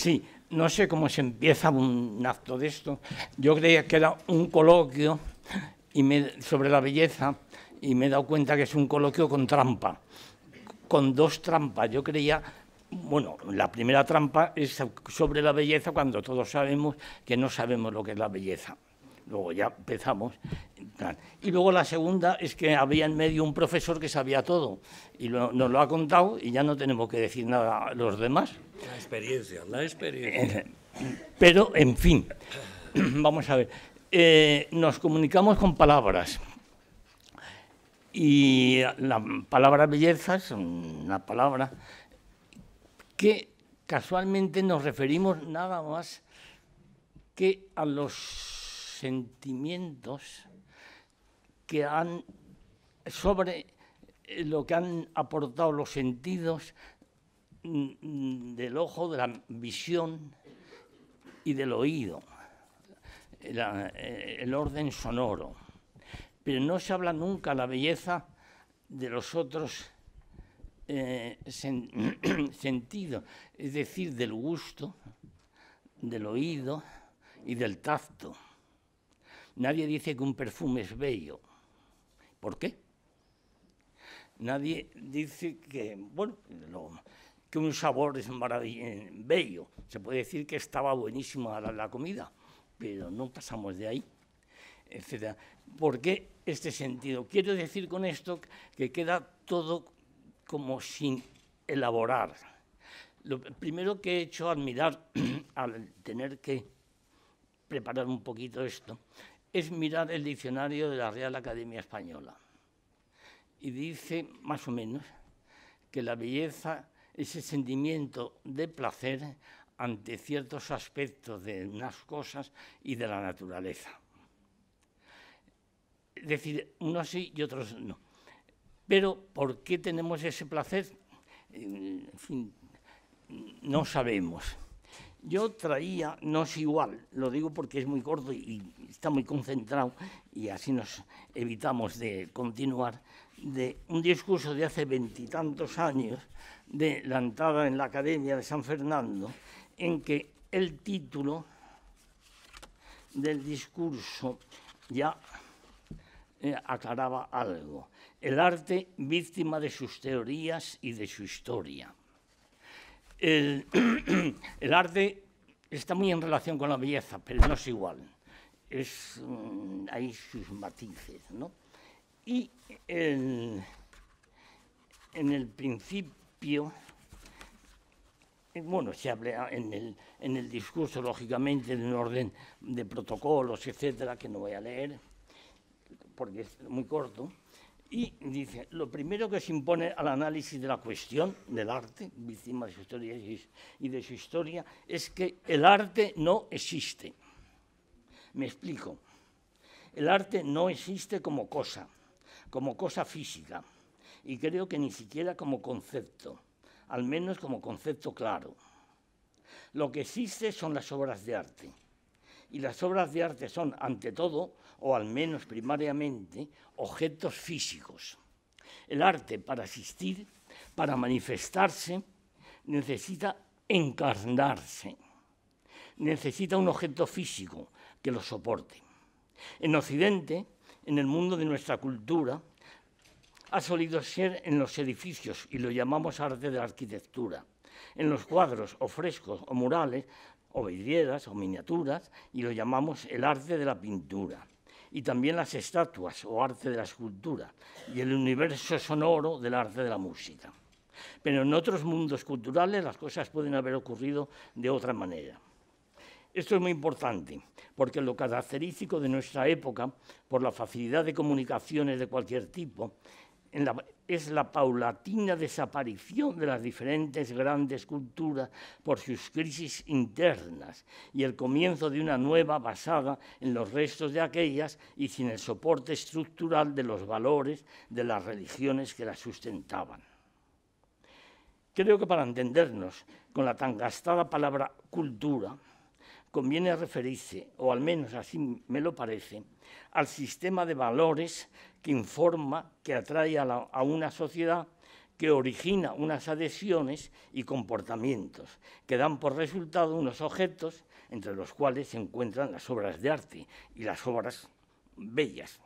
Sí, no sé cómo se empieza un acto de esto. Yo creía que era un coloquio sobre la belleza y me he dado cuenta que es un coloquio con trampa, con dos trampas. Yo creía, bueno, la primera trampa es sobre la belleza cuando todos sabemos que no sabemos lo que es la belleza luego ya empezamos. Y luego la segunda es que había en medio un profesor que sabía todo y nos lo ha contado y ya no tenemos que decir nada a los demás. La experiencia, la experiencia. Eh, pero, en fin, vamos a ver, eh, nos comunicamos con palabras. Y la palabra belleza es una palabra que casualmente nos referimos nada más que a los sentimientos que han sobre lo que han aportado los sentidos mm, del ojo, de la visión y del oído, eh, el orden sonoro. Pero no se habla nunca la belleza de los otros eh, sentidos, es decir, del gusto, del oído y del tacto. Nadie dice que un perfume es bello. ¿Por qué? Nadie dice que, bueno, que un sabor es bello. Se puede decir que estaba buenísima la, la comida, pero no pasamos de ahí, ¿Por qué este sentido? Quiero decir con esto que queda todo como sin elaborar. Lo primero que he hecho admirar al tener que preparar un poquito esto, es mirar el diccionario de la Real Academia Española. Y dice, más o menos, que la belleza es el sentimiento de placer ante ciertos aspectos de unas cosas y de la naturaleza. Es decir, unos sí y otros no. Pero ¿por qué tenemos ese placer? no sabemos. Yo traía, no es igual, lo digo porque es muy corto y está muy concentrado y así nos evitamos de continuar, de un discurso de hace veintitantos años de la entrada en la Academia de San Fernando, en que el título del discurso ya eh, aclaraba algo. El arte víctima de sus teorías y de su historia. el, arte está muy en relación con la belleza, pero no es igual. Es, mm, hay sus matices, ¿no? Y en el principio, bueno, se habla en el, en el discurso, lógicamente, de un orden de protocolos, etcétera, que no voy a leer, porque es muy corto, y dice, lo primero que se impone al análisis de la cuestión del arte, de su historia y de su historia, es que el arte no existe. Me explico. El arte no existe como cosa, como cosa física, y creo que ni siquiera como concepto, al menos como concepto claro. Lo que existe son las obras de arte, y las obras de arte son, ante todo, o al menos primariamente, objetos físicos. El arte para existir, para manifestarse, necesita encarnarse, necesita un objeto físico que lo soporte. En Occidente, en el mundo de nuestra cultura, ha solido ser en los edificios y lo llamamos arte de la arquitectura, en los cuadros o frescos o murales o vidrieras o miniaturas y lo llamamos el arte de la pintura y también las estatuas o arte de la escultura y el universo sonoro del arte de la música. Pero en otros mundos culturales las cosas pueden haber ocurrido de otra manera. Esto es muy importante, porque lo característico de nuestra época, por la facilidad de comunicaciones de cualquier tipo, es la paulatina desaparición de las diferentes grandes culturas por sus crisis internas y el comienzo de una nueva basada en los restos de aquellas y sin el soporte estructural de los valores de las religiones que las sustentaban. Creo que para entendernos con la tan gastada palabra cultura, conviene referirse, o al menos así me lo parece, al sistema de valores que informa, que atrae a, una sociedad, que origina unas adhesiones y comportamientos, que dan por resultado unos objetos entre los cuales se encuentran las obras de arte y las obras bellas.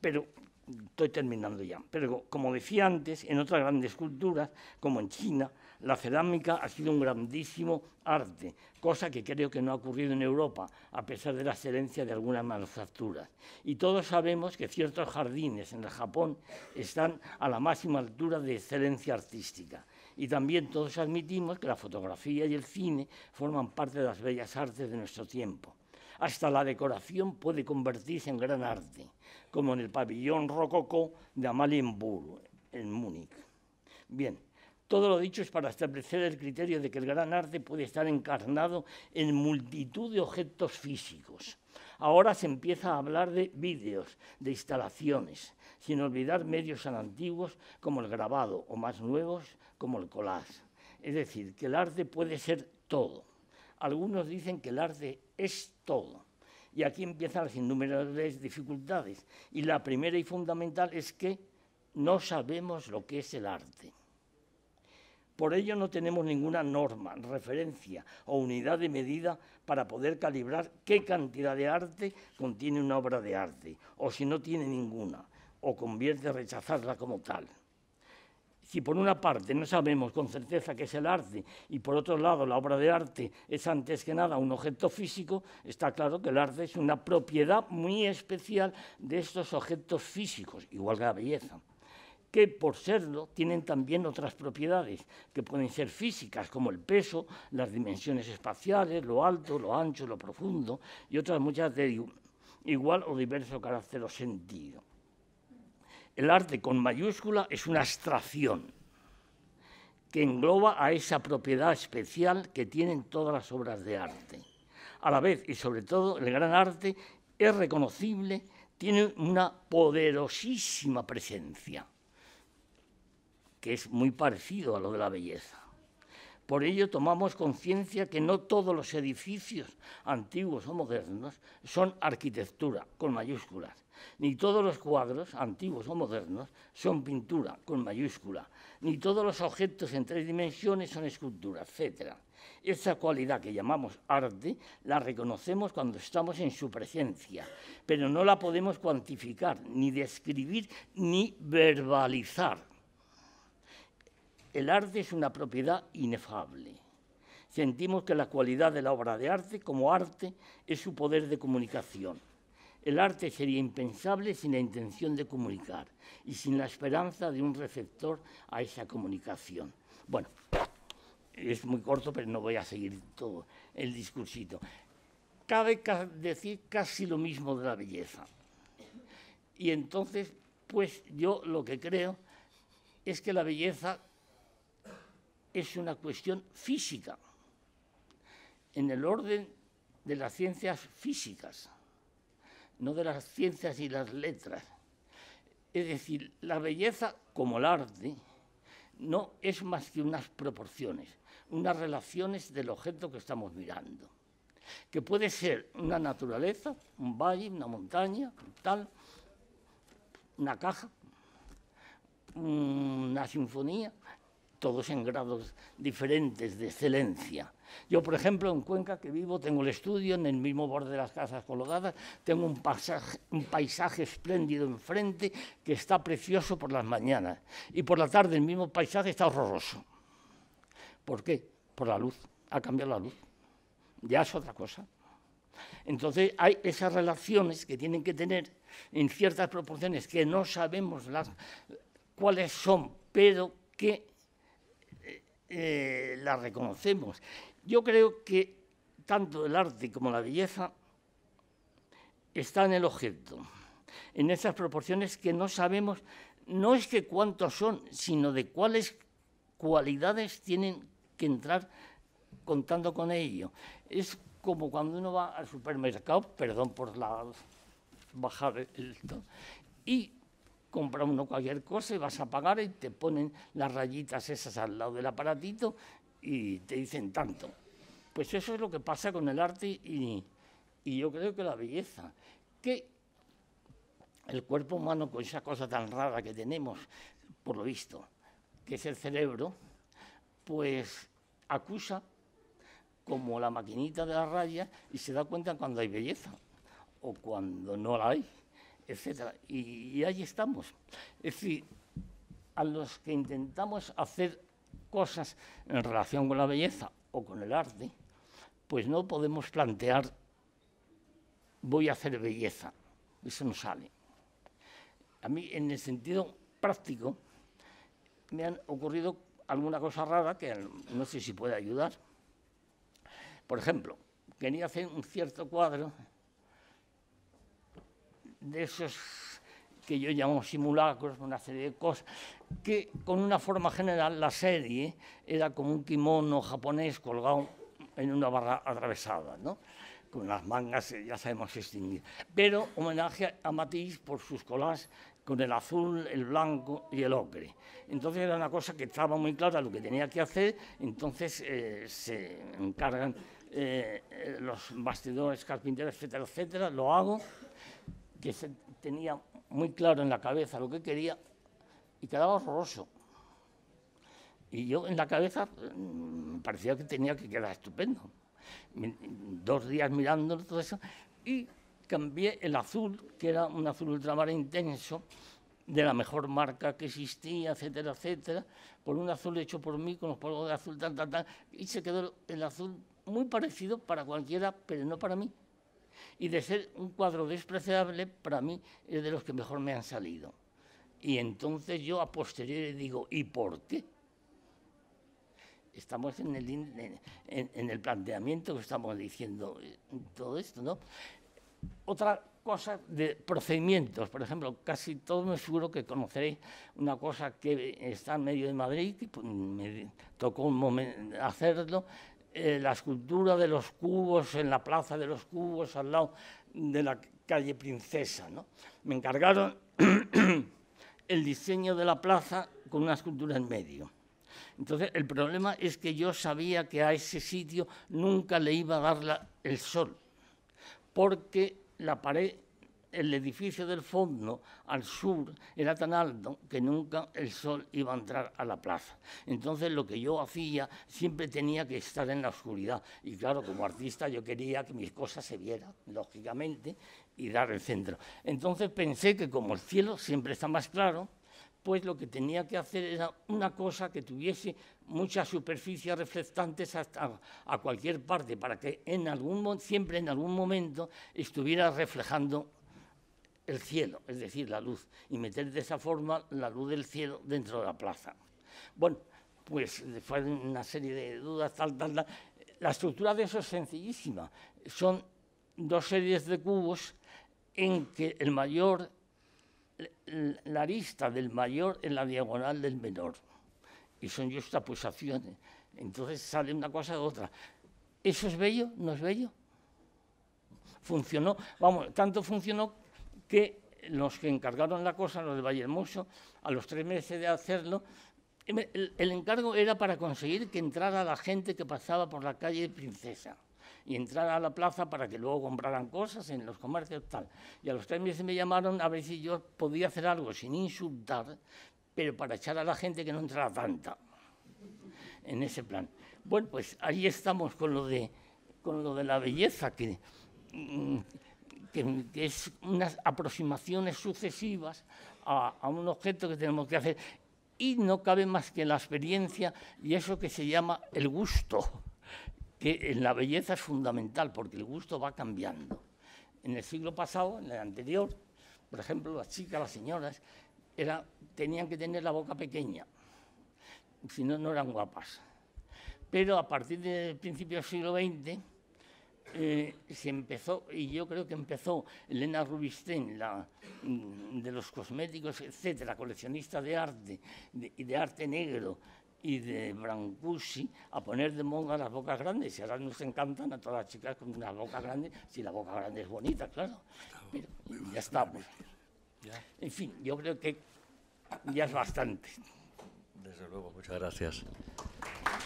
Pero estoy terminando ya. Pero como decía antes, en otras grandes culturas, como en China, la cerámica ha sido un grandísimo arte, cosa que creo que no ha ocurrido en Europa, a pesar de la excelencia de algunas manufacturas. Y todos sabemos que ciertos jardines en el Japón están a la máxima altura de excelencia artística. Y también todos admitimos que la fotografía y el cine forman parte de las bellas artes de nuestro tiempo. Hasta la decoración puede convertirse en gran arte, como en el pabellón rococó de Amalienburg, en Múnich. Bien, todo lo dicho es para establecer el criterio de que el gran arte puede estar encarnado en multitud de objetos físicos. Ahora se empieza a hablar de vídeos, de instalaciones, sin olvidar medios tan antiguos como el grabado o más nuevos como el collage. Es decir, que el arte puede ser todo. Algunos dicen que el arte es todo. Y aquí empiezan las innumerables dificultades. Y la primera y fundamental es que no sabemos lo que es el arte. Por ello no tenemos ninguna norma, referencia o unidad de medida para poder calibrar qué cantidad de arte contiene una obra de arte, o si no tiene ninguna, o convierte rechazarla como tal. Si por una parte no sabemos con certeza qué es el arte y por otro lado la obra de arte es antes que nada un objeto físico, está claro que el arte es una propiedad muy especial de estos objetos físicos, igual que la belleza que por serlo tienen también otras propiedades, que pueden ser físicas, como el peso, las dimensiones espaciales, lo alto, lo ancho, lo profundo, y otras muchas de igual o diverso carácter o sentido. El arte con mayúscula es una abstracción que engloba a esa propiedad especial que tienen todas las obras de arte. A la vez y sobre todo, el gran arte es reconocible, tiene una poderosísima presencia que es muy parecido a lo de la belleza. Por ello tomamos conciencia que no todos los edificios antiguos o modernos son arquitectura, con mayúsculas, ni todos los cuadros antiguos o modernos son pintura, con mayúscula, ni todos los objetos en tres dimensiones son escultura, etc. Esa cualidad que llamamos arte la reconocemos cuando estamos en su presencia, pero no la podemos cuantificar, ni describir, ni verbalizar el arte es una propiedad inefable. Sentimos que la cualidad de la obra de arte como arte es su poder de comunicación. El arte sería impensable sin la intención de comunicar y sin la esperanza de un receptor a esa comunicación. Bueno, es muy corto, pero no voy a seguir todo el discursito. Cabe decir casi lo mismo de la belleza. Y entonces, pues yo lo que creo es que la belleza es una cuestión física, en el orden de las ciencias físicas, no de las ciencias y las letras. Es decir, la belleza, como el arte, no es más que unas proporciones, unas relaciones del objeto que estamos mirando, que puede ser una naturaleza, un valle, una montaña, tal, una caja, una sinfonía, todos en grados diferentes de excelencia. Yo, por ejemplo, en Cuenca, que vivo, tengo el estudio en el mismo borde de las casas colgadas, tengo un, un paisaje espléndido enfrente que está precioso por las mañanas y por la tarde el mismo paisaje está horroroso. ¿Por qué? Por la luz, ha cambiado la luz. Ya es otra cosa. Entonces hay esas relaciones que tienen que tener en ciertas proporciones que no sabemos las, cuáles son, pero que eh, la reconocemos. Yo creo que tanto el arte como la belleza está en el objeto, en esas proporciones que no sabemos, no es que cuántos son, sino de cuáles cualidades tienen que entrar contando con ello. Es como cuando uno va al supermercado, perdón por la, bajar el, y compra uno cualquier cosa y vas a pagar y te ponen las rayitas esas al lado del aparatito y te dicen tanto. Pues eso es lo que pasa con el arte y, yo creo que la belleza. Que el cuerpo humano con esa cosa tan rara que tenemos, por lo visto, que es el cerebro, pues acusa como la maquinita de la raya y se da cuenta cuando hay belleza o cuando no la hay etc. Y, ahí estamos. Es decir, a los que intentamos hacer cosas en relación con la belleza o con el arte, pues no podemos plantear voy a hacer belleza. Eso no sale. A mí, en el sentido práctico, me han ocurrido alguna cosa rara que no sé si puede ayudar. Por ejemplo, quería hacer un cierto cuadro de esos que yo llamo simulacros, una serie de cosas, que con una forma general la serie era como un kimono japonés colgado en una barra atravesada, ¿no? con las mangas, eh, ya sabemos, extinguir. Pero homenaje a Matisse por sus colas con el azul, el blanco y el ocre. Entonces era una cosa que estaba muy clara lo que tenía que hacer, entonces eh, se encargan eh, los bastidores, carpinteros, etcétera, etcétera, lo hago que se tenía muy claro en la cabeza lo que quería y quedaba horroroso. Y yo en la cabeza me mm, parecía que tenía que quedar estupendo. Dos días mirando todo eso y cambié el azul, que era un azul ultramar intenso, de la mejor marca que existía, etcétera, etcétera, por un azul hecho por mí con los polvos de azul, tan, y se quedó el azul muy parecido para cualquiera, pero no para mí y de ser un cuadro despreciable, para mí es de los que mejor me han salido. Y entonces yo a posteriori digo, ¿y por qué? Estamos en el, en, el planteamiento que estamos diciendo eh, todo esto, ¿no? Otra cosa de procedimientos, por ejemplo, casi todos me seguro que conoceréis una cosa que está en medio de Madrid, y pues me tocó un momento hacerlo, eh, la escultura de los cubos en la plaza de los cubos al lado de la calle Princesa. Me encargaron el diseño de la plaza con una escultura en medio. Entonces, el problema es que yo sabía que a ese sitio nunca le iba a dar la, el sol, porque la pared el edificio del fondo al sur era tan alto que nunca el sol iba a entrar a la plaza. Entonces lo que yo hacía siempre tenía que estar en la oscuridad. Y claro, como artista yo quería que mis cosas se vieran, lógicamente, y dar el centro. Entonces pensé que como el cielo siempre está más claro, pues lo que tenía que hacer era una cosa que tuviese muchas superficies reflectantes hasta a cualquier parte, para que en algún, siempre en algún momento estuviera reflejando el cielo, es decir, la luz, y meter de esa forma la luz del cielo dentro de la plaza. Bueno, pues después de una serie de dudas, tal, tal, la estructura de eso es sencillísima. Son dos series de cubos en que el mayor, la arista del mayor en la diagonal del menor. Y son pulsaciones Entonces sale una cosa de otra. ¿Eso es bello? ¿No es bello? Funcionó, vamos, tanto funcionó que los que encargaron la cosa, los de Vallehermoso, a los tres meses de hacerlo, el, encargo era para conseguir que entrara la gente que pasaba por la calle Princesa y entrara a la plaza para que luego compraran cosas en los comercios tal. Y a los tres meses me llamaron a ver si yo podía hacer algo sin insultar, pero para echar a la gente que no entraba tanta en ese plan. Bueno, pues ahí estamos con lo de, con lo de la belleza, que mm, que, es unas aproximaciones sucesivas a, un objeto que tenemos que hacer y no cabe más que la experiencia y eso que se llama el gusto, que en la belleza es fundamental porque el gusto va cambiando. En el siglo pasado, en el anterior, por ejemplo, las chicas, las señoras, era, tenían que tener la boca pequeña, si no, no eran guapas. Pero a partir del principio del siglo XX, eh, se empezó, y yo creo que empezó Elena Rubistén, la, mm, de los cosméticos, etcétera, coleccionista de arte de, arte negro y de Brancusi, a poner de moda las bocas grandes. Y ahora nos encantan a todas las chicas con una boca grande, si la boca grande es bonita, claro. ya estamos. Pues. En fin, yo creo que ya es bastante. Desde luego, muchas gracias.